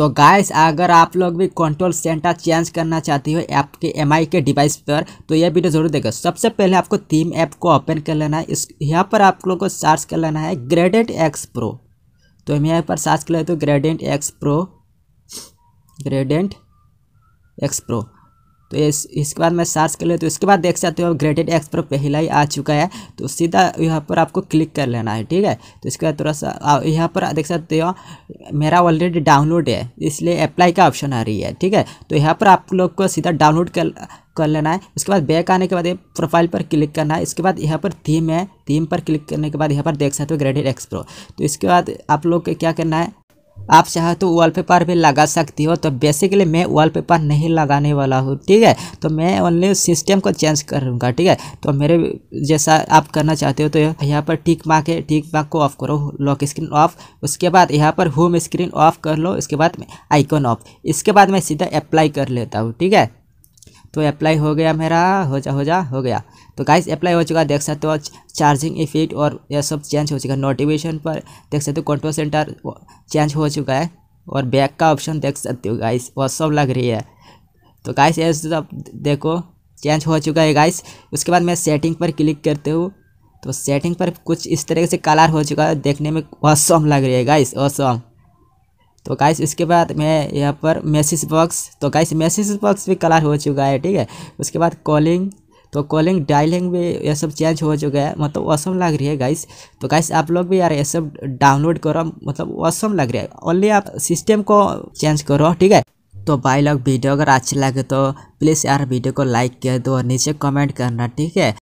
तो गाइस अगर आप लोग भी कंट्रोल सेंटर चेंज करना चाहती हो आपके एम के डिवाइस पर तो यह वीडियो जरूर देखो सबसे पहले आपको थीम ऐप को ओपन कर लेना है इस यहाँ पर आप लोग को सर्च कर लेना है ग्रेडेंट एक्स प्रो तो हम यहाँ पर सर्च कर लेते हो Gradient X Pro Gradient X Pro तो इस इसके बाद मैं सर्च कर ले तो इसके बाद देख सकते हो ग्रेटेड एक्स पर पहला ही आ चुका है तो सीधा यहाँ पर आपको क्लिक कर लेना है ठीक है तो इसके बाद थोड़ा सा यहाँ पर देख सकते हो मेरा ऑलरेडी डाउनलोड है इसलिए अप्लाई का ऑप्शन आ रही है ठीक है तो यहाँ पर आप लोग को सीधा डाउनलोड कर कर लेना है उसके बाद बैक आने के बाद प्रोफाइल पर क्लिक करना है इसके बाद यहाँ पर थीम है थीम पर क्लिक करने के बाद यहाँ पर देख सकते हो ग्रेडेड एक्स प्रो तो इसके बाद आप लोग क्या करना है आप चाहे तो वॉलपेपर भी लगा सकती हो तो बेसिकली मैं वॉलपेपर नहीं लगाने वाला हूँ ठीक है तो मैं ओनली सिस्टम को चेंज करूँगा ठीक है तो मेरे जैसा आप करना चाहते हो तो यहाँ पर टिक मार्क है टिक मार्क को ऑफ करो लॉक स्क्रीन ऑफ उसके बाद यहाँ पर होम स्क्रीन ऑफ कर लो उसके बाद आइकॉन ऑफ इसके बाद मैं सीधा अप्लाई कर लेता हूँ ठीक है तो अप्लाई हो गया मेरा हो जा हो जा हो गया तो गाइस अप्लाई हो चुका देख सकते हो चार्जिंग इफेक्ट और यह सब चेंज हो चुका है नोटिफिकेशन पर देख सकते हो कंट्रोल सेंटर चेंज हो चुका है और बैक का ऑप्शन देख सकते हो गाइस वह सब लग रही है तो गाइस ये सब देखो चेंज हो चुका है गाइस उसके बाद मैं सेटिंग पर क्लिक करते हूँ तो सेटिंग पर कुछ इस तरीके से कलर हो चुका है देखने में सॉम लग रही है गाइस सॉम तो गाइस इसके बाद मैं यहाँ पर मैसेज बॉक्स तो गाइस मैसेज बॉक्स भी कलर हो चुका है ठीक है उसके बाद कॉलिंग तो कॉलिंग डायलिंग भी यह सब चेंज हो चुका है मतलब ऑसम लग रही है गाइस तो गाइस आप लोग भी यार ये सब डाउनलोड करो मतलब ऑसम लग रहा है ओनली आप सिस्टम को चेंज करो ठीक है तो भाई लोग वीडियो अगर अच्छी लगे तो प्लीज़ यार वीडियो को लाइक कर दो और नीचे कमेंट करना ठीक है